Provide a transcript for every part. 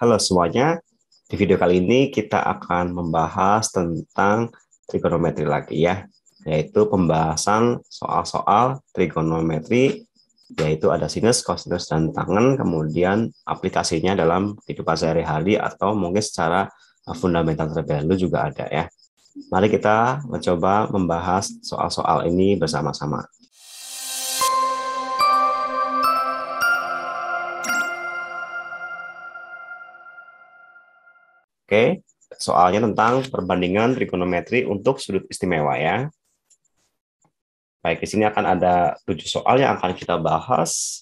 Halo semuanya, di video kali ini kita akan membahas tentang trigonometri lagi ya, yaitu pembahasan soal-soal trigonometri, yaitu ada sinus, cosinus, dan tangen, kemudian aplikasinya dalam kehidupan sehari-hari atau mungkin secara fundamental terlebih dahulu juga ada ya. Mari kita mencoba membahas soal-soal ini bersama-sama. Oke, soalnya tentang perbandingan trigonometri untuk sudut istimewa ya. Baik, di sini akan ada tujuh soal yang akan kita bahas.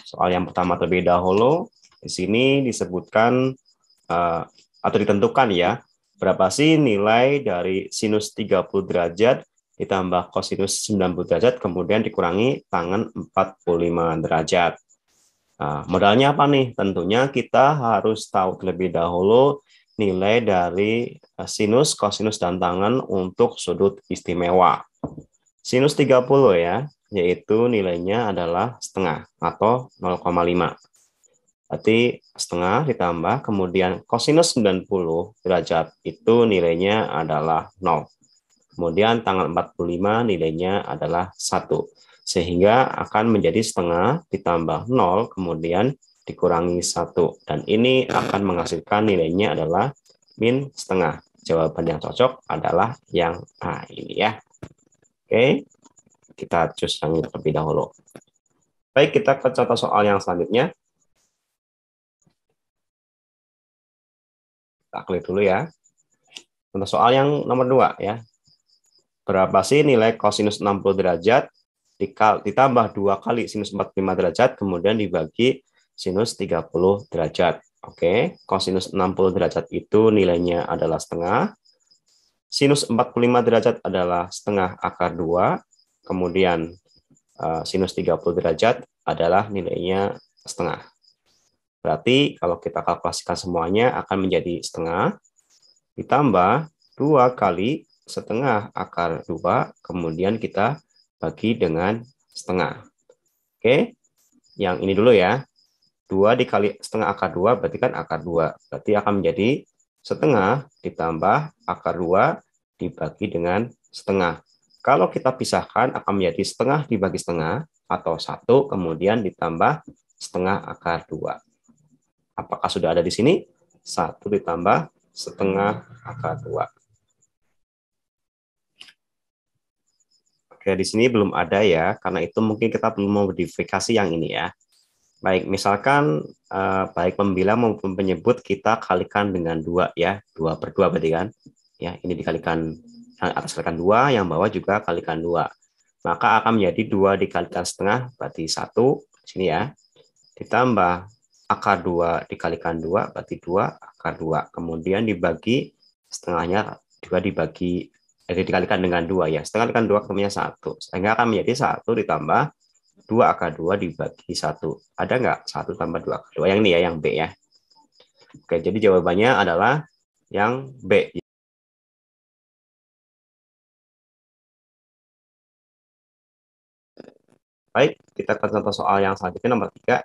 Soal yang pertama terlebih dahulu, di sini disebutkan uh, atau ditentukan ya, berapa sih nilai dari sinus 30 derajat ditambah kosinus 90 derajat, kemudian dikurangi tangan 45 derajat. Nah, modalnya apa nih? Tentunya kita harus tahu terlebih dahulu nilai dari eh, sinus, kosinus, dan tangan untuk sudut istimewa. Sinus 30 ya, yaitu nilainya adalah setengah atau 0,5. Berarti setengah ditambah, kemudian kosinus 90 derajat itu nilainya adalah 0. Kemudian tangan 45 nilainya adalah 1 sehingga akan menjadi setengah ditambah 0 kemudian dikurangi satu dan ini akan menghasilkan nilainya adalah min setengah. Jawaban yang cocok adalah yang A ini ya. Oke, kita cus yang terlebih dahulu. Baik, kita ke contoh soal yang selanjutnya. Kita klik dulu ya. Contoh soal yang nomor dua ya. Berapa sih nilai kosinus 60 derajat dikal ditambah dua kali sinus 45 derajat, kemudian dibagi sinus 30 derajat. Oke, kosinus 60 derajat itu nilainya adalah setengah. Sinus 45 derajat adalah setengah akar 2. Kemudian uh, sinus 30 derajat adalah nilainya setengah. Berarti kalau kita kalkulasikan semuanya akan menjadi setengah. Ditambah 2 kali setengah akar 2. Kemudian kita bagi dengan setengah. Oke, yang ini dulu ya. 2 dikali setengah akar 2 berarti kan akar 2. Berarti akan menjadi setengah ditambah akar 2 dibagi dengan setengah. Kalau kita pisahkan akan menjadi setengah dibagi setengah atau satu kemudian ditambah setengah akar 2. Apakah sudah ada di sini? Satu ditambah setengah akar 2. harga di sini belum ada ya, karena itu mungkin kita belum memodifikasi yang ini ya. Baik, misalkan eh, baik pembilang maupun penyebut kita kalikan dengan dua ya, dua per dua berarti kan? Ya, ini dikalikan yang atas kalikan dua, yang bawah juga kalikan dua. Maka akan menjadi dua dikalikan setengah berarti satu sini ya. Ditambah akar dua dikalikan dua berarti dua akar dua. Kemudian dibagi setengahnya juga dibagi jadi eh, dikalikan dengan dua ya setengah kan dua ketemunya satu sehingga akan menjadi satu ditambah dua akar dua dibagi satu Ada nggak? satu tambah dua dua dua Yang ini ya, yang B ya. Oke, jadi jawabannya adalah yang B. Baik, kita ke contoh soal yang selanjutnya nomor tiga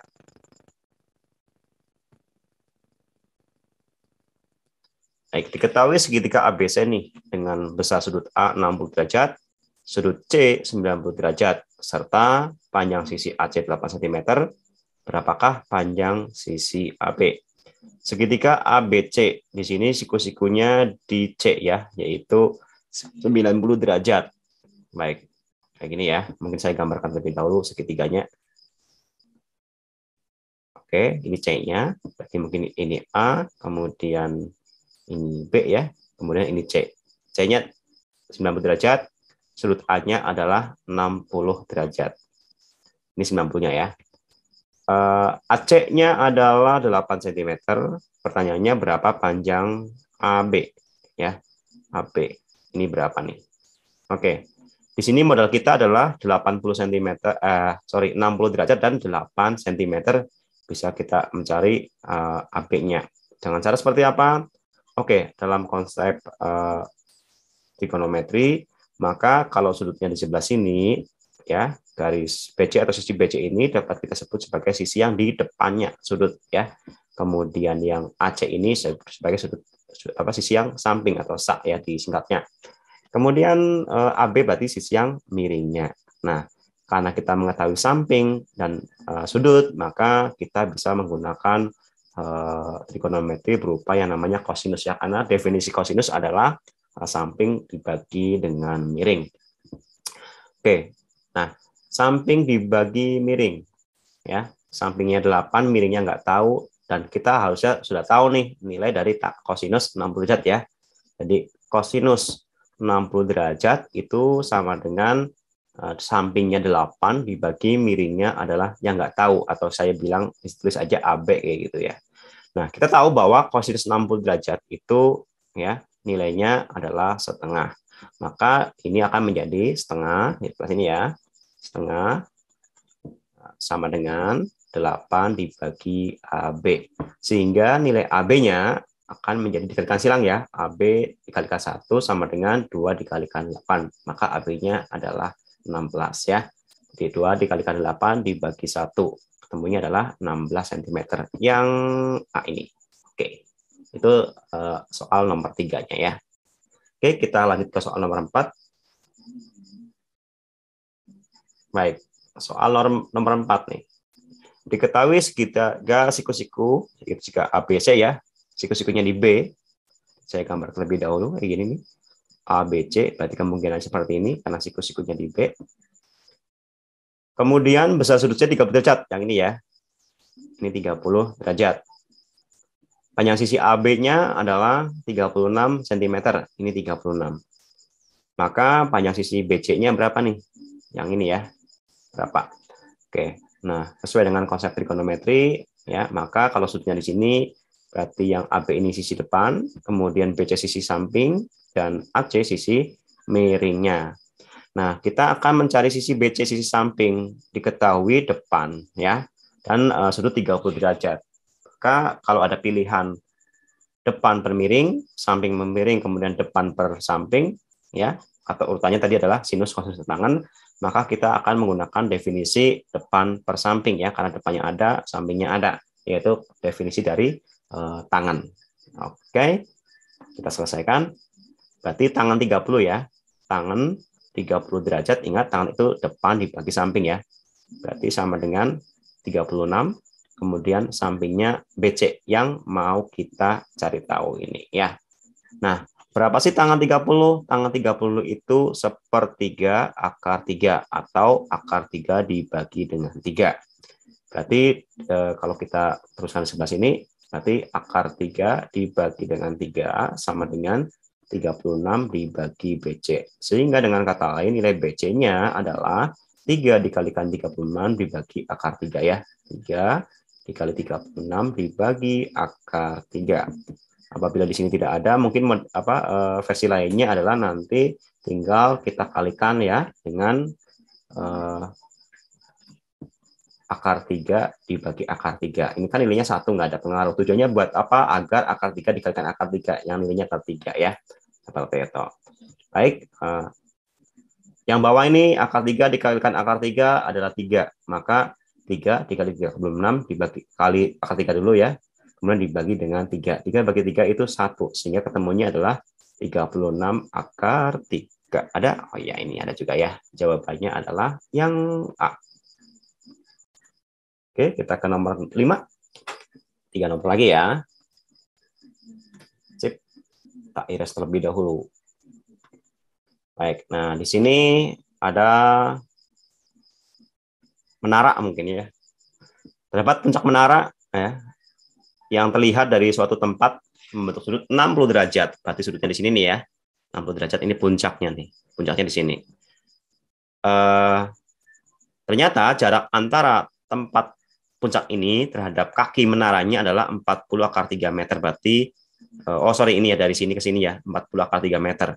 Baik, nah, diketahui segitiga ABC nih dengan besar sudut A 60 derajat, sudut C 90 derajat, serta panjang sisi AC 8 cm. Berapakah panjang sisi AB? Segitiga ABC di sini siku-sikunya di C ya, yaitu 90 derajat. Baik, kayak gini ya. Mungkin saya gambarkan terlebih dahulu segitiganya. Oke, ini C-nya. mungkin ini A, kemudian ini B ya, kemudian ini C. C-nya 90 derajat, sudut A-nya adalah 60 derajat. Ini 90-nya ya. Uh, eh, AC-nya adalah 8 cm. Pertanyaannya berapa panjang AB ya? AB. Ini berapa nih? Oke. Di sini modal kita adalah 80 cm eh sorry 60 derajat dan 8 cm bisa kita mencari uh, eh, AB-nya. Dengan cara seperti apa? Oke, okay, dalam konsep uh, trigonometri, maka kalau sudutnya di sebelah sini, ya garis BC atau sisi BC ini dapat kita sebut sebagai sisi yang di depannya sudut, ya. Kemudian yang AC ini sebagai sudut apa sisi yang samping atau sak ya di singkatnya. Kemudian uh, AB berarti sisi yang miringnya. Nah, karena kita mengetahui samping dan uh, sudut, maka kita bisa menggunakan Eh, trigonometri berupa yang namanya kosinus ya karena definisi kosinus adalah eh, samping dibagi dengan miring. Oke. Nah, samping dibagi miring ya. Sampingnya 8, miringnya nggak tahu dan kita harusnya sudah tahu nih nilai dari tak kosinus 60 derajat ya. Jadi kosinus 60 derajat itu sama dengan eh, sampingnya 8 dibagi miringnya adalah yang nggak tahu atau saya bilang istilah aja AB kayak gitu ya. Nah, kita tahu bahwa kosinus 60 derajat itu ya nilainya adalah setengah. Maka ini akan menjadi setengah, di kelas ini ya, setengah sama dengan 8 dibagi AB. Sehingga nilai AB-nya akan menjadi dikalikan silang ya. AB dikalikan 1 sama dengan 2 dikalikan 8. Maka AB-nya adalah 16 ya. Jadi 2 dikalikan 8 dibagi 1 ketemunya adalah 16 cm yang A ini. Oke, itu uh, soal nomor tiganya ya. Oke, kita lanjut ke soal nomor empat. Baik, soal nomor nomor empat nih. Diketahui segitiga siku-siku, itu jika ABC ya, siku-sikunya di B. Saya gambar terlebih dahulu, kayak gini nih. ABC, berarti kemungkinan seperti ini, karena siku-sikunya di B. Kemudian besar sudut C 30 derajat, yang ini ya. Ini 30 derajat. Panjang sisi AB-nya adalah 36 cm, ini 36. Maka panjang sisi BC-nya berapa nih? Yang ini ya. Berapa? Oke. Nah, sesuai dengan konsep trigonometri ya, maka kalau sudutnya di sini berarti yang AB ini sisi depan, kemudian BC sisi samping dan AC sisi miringnya. Nah, kita akan mencari sisi BC sisi samping diketahui depan ya dan uh, sudut 30 derajat. Maka kalau ada pilihan depan per samping memiring, kemudian depan per ya atau urutannya tadi adalah sinus kosinus tangan maka kita akan menggunakan definisi depan per ya karena depannya ada, sampingnya ada yaitu definisi dari uh, tangan. Oke. Kita selesaikan. Berarti tangan 30 ya. Tangan 30 derajat, ingat tangan itu depan dibagi samping ya. Berarti sama dengan 36, kemudian sampingnya BC yang mau kita cari tahu ini ya. Nah, berapa sih tangan 30? Tangan 30 itu sepertiga akar 3 atau akar 3 dibagi dengan 3. Berarti eh, kalau kita teruskan sebelah sini, berarti akar 3 dibagi dengan 3 sama dengan 36 dibagi BC. Sehingga dengan kata lain nilai BC-nya adalah 3 dikalikan 36 dibagi akar 3 ya. 3 dikali 36 dibagi akar 3. Apabila di sini tidak ada, mungkin apa eh, versi lainnya adalah nanti tinggal kita kalikan ya dengan eh, akar 3 dibagi akar 3. Ini kan nilainya satu nggak ada pengaruh. Tujuannya buat apa? Agar akar 3 dikalikan akar 3 yang nilainya akar 3 ya. Seperti itu. Baik, eh, yang bawah ini akar 3 dikalikan akar 3 adalah 3. Maka 3 dikali 3 sebelum 6 dibagi kali akar 3 dulu ya. Kemudian dibagi dengan 3. 3 bagi 3 itu 1. Sehingga ketemunya adalah 36 akar 3. Ada? Oh ya ini ada juga ya. Jawabannya adalah yang A. Oke, kita ke nomor 5. Tiga nomor lagi ya. Sip. Tak iris terlebih dahulu. Baik, nah di sini ada menara mungkin ya. Terdapat puncak menara ya, yang terlihat dari suatu tempat membentuk sudut 60 derajat. Berarti sudutnya di sini nih ya. 60 derajat ini puncaknya nih. Puncaknya di sini. Uh, ternyata jarak antara tempat puncak ini terhadap kaki menaranya adalah 40 akar 3 meter berarti eh, oh sorry ini ya dari sini ke sini ya 40 akar 3 meter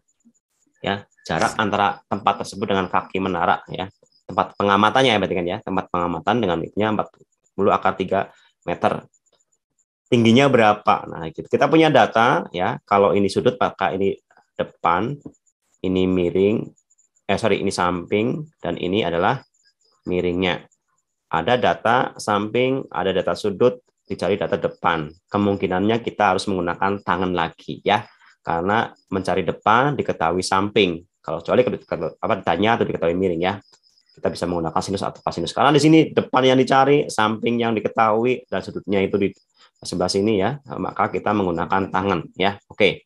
ya jarak antara tempat tersebut dengan kaki menara ya tempat pengamatannya ya berarti kan ya tempat pengamatan dengan miknya 40 akar 3 meter tingginya berapa nah gitu kita punya data ya kalau ini sudut maka ini depan ini miring eh sorry ini samping dan ini adalah miringnya ada data samping, ada data sudut, dicari data depan. Kemungkinannya kita harus menggunakan tangan lagi ya, karena mencari depan diketahui samping. Kalau kecuali apa ditanya atau diketahui miring ya, kita bisa menggunakan sinus atau kosinus. Karena di sini depan yang dicari, samping yang diketahui, dan sudutnya itu di sebelah sini ya, maka kita menggunakan tangan ya. Oke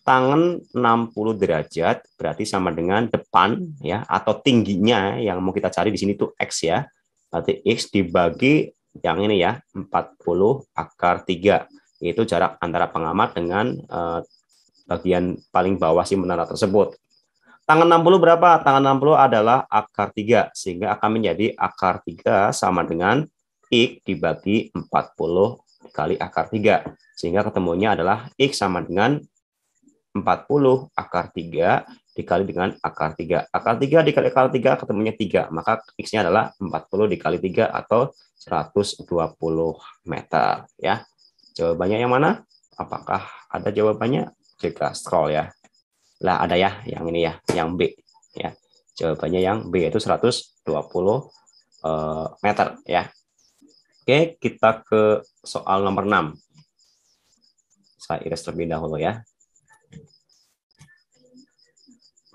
tangan 60 derajat berarti sama dengan depan ya atau tingginya yang mau kita cari di sini tuh x ya Berarti X dibagi yang ini ya, 40 akar 3. Itu jarak antara pengamat dengan eh, bagian paling bawah si menara tersebut. Tangan 60 berapa? Tangan 60 adalah akar 3, sehingga akan menjadi akar 3 sama dengan X dibagi 40 kali akar 3. Sehingga ketemunya adalah X sama dengan 40 akar 3 dikali dengan akar 3. Akar 3 dikali akar 3 ketemunya 3. Maka X-nya adalah 40 dikali 3 atau 120 meter. ya Jawabannya yang mana? Apakah ada jawabannya? Jika scroll ya. Lah ada ya yang ini ya, yang B. ya Jawabannya yang B itu 120 eh, meter. ya Oke, kita ke soal nomor 6. Saya iris terlebih dahulu ya.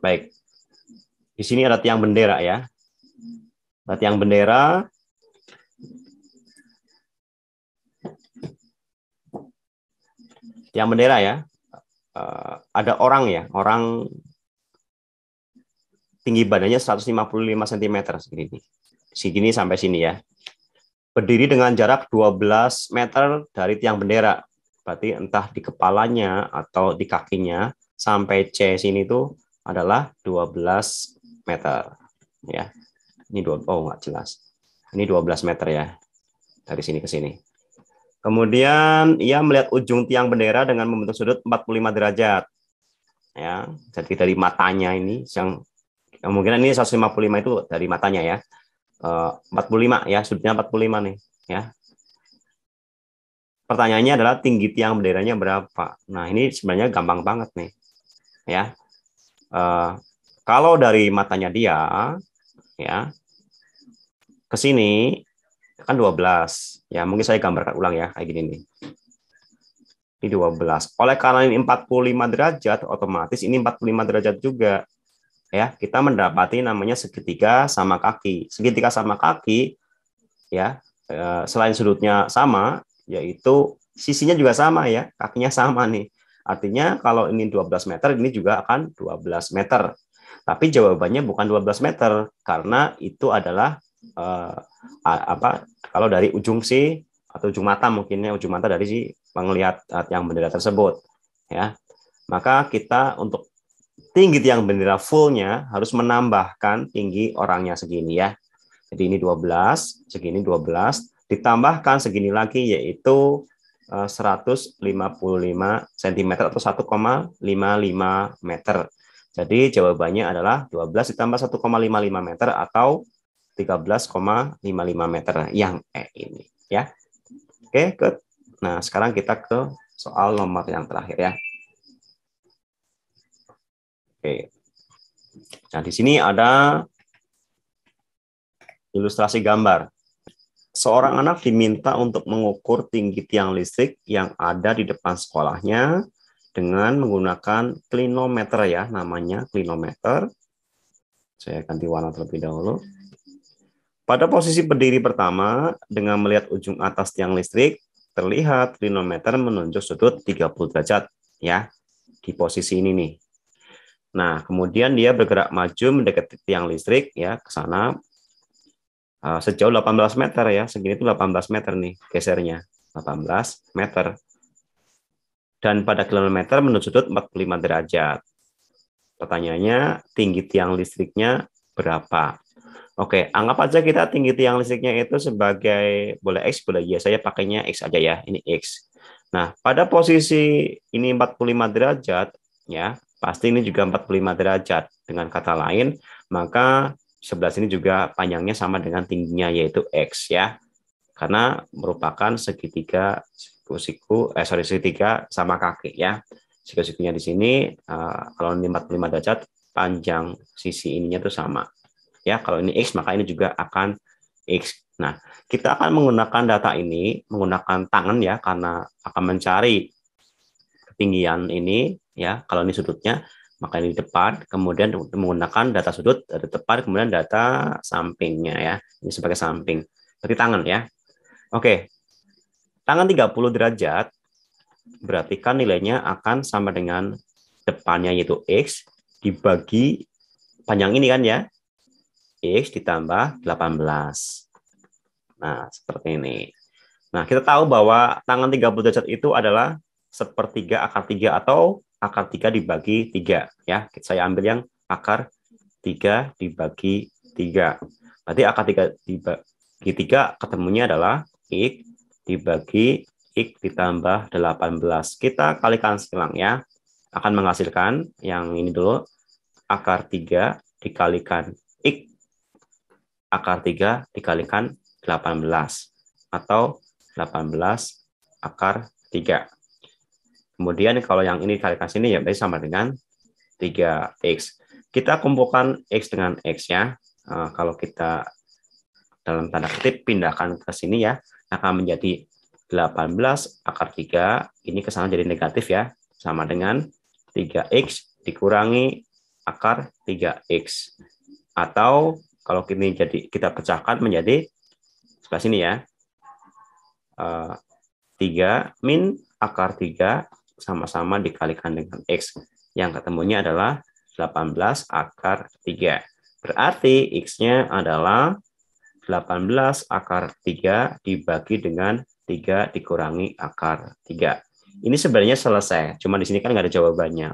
Baik. Di sini ada tiang bendera ya. Ada tiang bendera. Tiang bendera ya. Uh, ada orang ya, orang tinggi badannya 155 cm segini. Segini sampai sini ya. Berdiri dengan jarak 12 meter dari tiang bendera. Berarti entah di kepalanya atau di kakinya sampai C sini tuh adalah 12 meter ya. Ini dua oh nggak jelas. Ini 12 meter ya. Dari sini ke sini. Kemudian ia melihat ujung tiang bendera dengan membentuk sudut 45 derajat. Ya, jadi dari matanya ini yang kemungkinan ini 155 itu dari matanya ya. 45 eh, ya, sudutnya 45 nih ya. Pertanyaannya adalah tinggi tiang benderanya berapa? Nah, ini sebenarnya gampang banget nih. Ya, Eh, kalau dari matanya dia ya ke sini kan 12 ya mungkin saya gambarkan ulang ya kayak gini nih ini 12 oleh karena ini 45 derajat otomatis ini 45 derajat juga ya kita mendapati namanya segitiga sama kaki segitiga sama kaki ya eh, selain sudutnya sama yaitu sisinya juga sama ya kakinya sama nih Artinya kalau ini 12 meter, ini juga akan 12 meter. Tapi jawabannya bukan 12 meter karena itu adalah eh, apa? Kalau dari ujung si atau ujung mata mungkinnya ujung mata dari si penglihat eh, yang bendera tersebut, ya. Maka kita untuk tinggi tiang bendera fullnya harus menambahkan tinggi orangnya segini ya. Jadi ini 12, segini 12, ditambahkan segini lagi yaitu 155 eh, cm atau 1,55 meter. Jadi jawabannya adalah 12 ditambah 1,55 meter atau 13,55 meter yang E ini ya. Oke, good. Nah, sekarang kita ke soal nomor yang terakhir ya. Oke. Nah, di sini ada ilustrasi gambar seorang anak diminta untuk mengukur tinggi tiang listrik yang ada di depan sekolahnya dengan menggunakan klinometer ya, namanya klinometer. Saya ganti warna terlebih dahulu. Pada posisi berdiri pertama, dengan melihat ujung atas tiang listrik, terlihat klinometer menunjuk sudut 30 derajat ya di posisi ini nih. Nah, kemudian dia bergerak maju mendekati tiang listrik ya ke sana Eh, sejauh 18 meter ya. Segini itu 18 meter nih gesernya. 18 meter. Dan pada kilometer menurut sudut 45 derajat. Pertanyaannya, tinggi tiang listriknya berapa? Oke, anggap aja kita tinggi tiang listriknya itu sebagai boleh X, boleh Y. Saya pakainya X aja ya, ini X. Nah, pada posisi ini 45 derajat, ya, pasti ini juga 45 derajat. Dengan kata lain, maka 11 ini juga panjangnya sama dengan tingginya yaitu X ya. Karena merupakan segitiga siku-siku eh sorry segitiga sama kaki ya. Siku-sikunya di sini uh, kalau ini 45 derajat panjang sisi ininya tuh sama. Ya, kalau ini X maka ini juga akan X. Nah, kita akan menggunakan data ini menggunakan tangan ya karena akan mencari ketinggian ini ya kalau ini sudutnya maka ini di depan, kemudian menggunakan data sudut dari depan, kemudian data sampingnya ya. Ini sebagai samping. Berarti tangan ya. Oke. Tangan 30 derajat, berarti kan nilainya akan sama dengan depannya yaitu X dibagi panjang ini kan ya. X ditambah 18. Nah, seperti ini. Nah, kita tahu bahwa tangan 30 derajat itu adalah sepertiga akar tiga atau akar 3 dibagi 3. ya Saya ambil yang akar 3 dibagi 3. Berarti akar 3 dibagi 3 ketemunya adalah X dibagi X ditambah 18. Kita kalikan silang ya. Akan menghasilkan yang ini dulu. Akar 3 dikalikan X. Akar 3 dikalikan 18. Atau 18 akar 3. Kemudian kalau yang ini dikalikan sini ya berarti sama dengan 3X. Kita kumpulkan X dengan X ya. Nah, kalau kita dalam tanda kutip pindahkan ke sini ya, akan menjadi 18 akar 3. Ini kesana jadi negatif ya. Sama dengan 3X dikurangi akar 3X. Atau kalau ini jadi kita pecahkan menjadi sebelah sini ya. 3 eh, min akar 3 sama-sama dikalikan dengan X. Yang ketemunya adalah 18 akar 3. Berarti X-nya adalah 18 akar 3 dibagi dengan 3 dikurangi akar 3. Ini sebenarnya selesai, cuma di sini kan nggak ada jawabannya.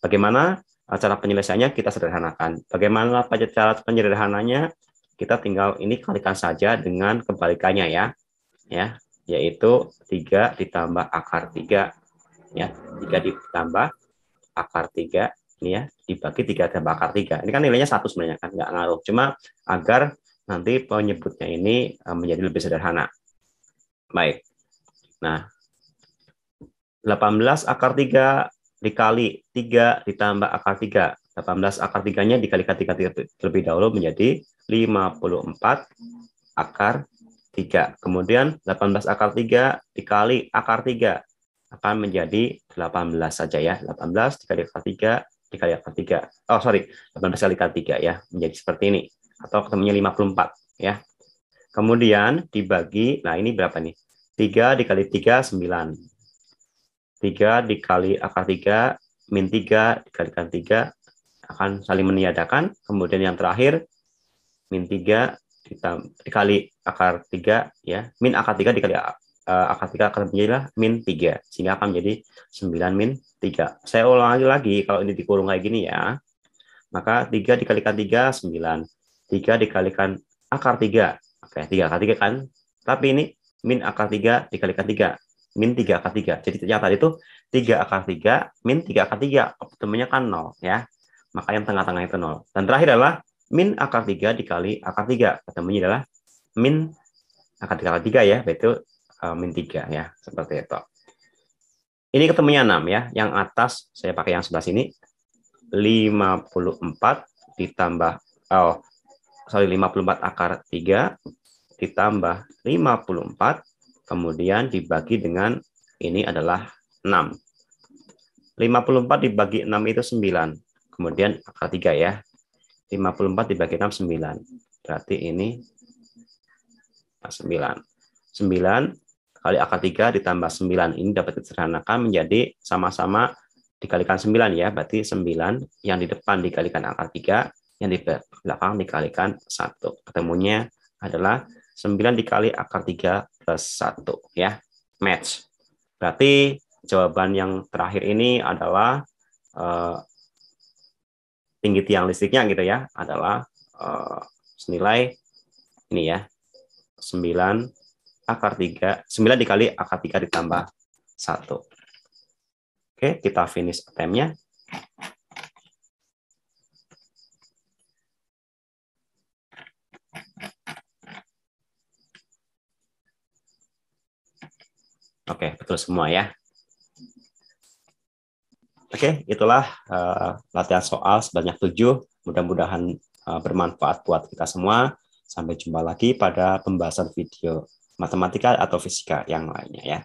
Bagaimana eh, cara penyelesaiannya kita sederhanakan. Bagaimana cara penyederhananya? Kita tinggal ini kalikan saja dengan kebalikannya ya. Ya, yaitu 3 ditambah akar 3 ya jika ditambah akar tiga ini ya dibagi tiga tambah akar tiga ini kan nilainya satu sebenarnya kan nggak ngaruh cuma agar nanti penyebutnya ini eh, menjadi lebih sederhana baik nah 18 akar 3 dikali 3 ditambah akar 3. 18 akar 3-nya dikalikan 3 terlebih dahulu menjadi 54 akar 3. Kemudian 18 akar 3 dikali akar 3 akan menjadi 18 saja ya. 18 dikali akar 3 dikali akar 3. Oh, sorry. 18 kali akar 3 ya. Menjadi seperti ini. Atau ketemunya 54 ya. Kemudian dibagi, nah ini berapa nih? 3 dikali 3, 9. 3 dikali akar 3, min 3 dikali akar 3 akan saling meniadakan. Kemudian yang terakhir, min 3 dikali akar 3 ya. Min akar 3 dikali uh, akar 3 akan menjadi min 3. Sehingga akan menjadi 9 min 3. Saya ulang lagi, lagi kalau ini dikurung kayak gini ya. Maka 3 dikalikan 3, 9. 3 dikalikan akar 3. Oke, 3 akar 3 kan? Tapi ini min akar 3 dikalikan 3 min 3 akar 3. Jadi ternyata itu 3 akar 3 min 3 akar 3. Optimumnya kan 0 ya. Maka yang tengah-tengah itu 0. Dan terakhir adalah min akar 3 dikali akar 3. Ketemunya adalah min akar 3 akar 3 ya. Yaitu Eh, min 3 ya, seperti itu. Ini ketemunya 6 ya, yang atas saya pakai yang sebelah sini, 54 ditambah, oh sorry, 54 akar 3 ditambah 54, kemudian dibagi dengan ini adalah 6. 54 dibagi 6 itu 9. Kemudian akar 3 ya. 54 dibagi 6, 9. Berarti ini 9. 9 kali akar 3 ditambah 9 ini dapat disederhanakan menjadi sama-sama dikalikan 9 ya, berarti 9 yang di depan dikalikan akar 3, yang di belakang dikalikan 1. Ketemunya adalah 9 dikali akar 3 plus 1 ya, match. Berarti jawaban yang terakhir ini adalah uh, tinggi tiang listriknya gitu ya, adalah uh, senilai ini ya, 9 akar 3, 9 dikali akar 3 ditambah 1. Oke, kita finish attempt-nya. Oke, betul semua ya. Oke, itulah uh, latihan soal sebanyak tujuh. Mudah-mudahan uh, bermanfaat buat kita semua. Sampai jumpa lagi pada pembahasan video matematika atau fisika yang lainnya ya.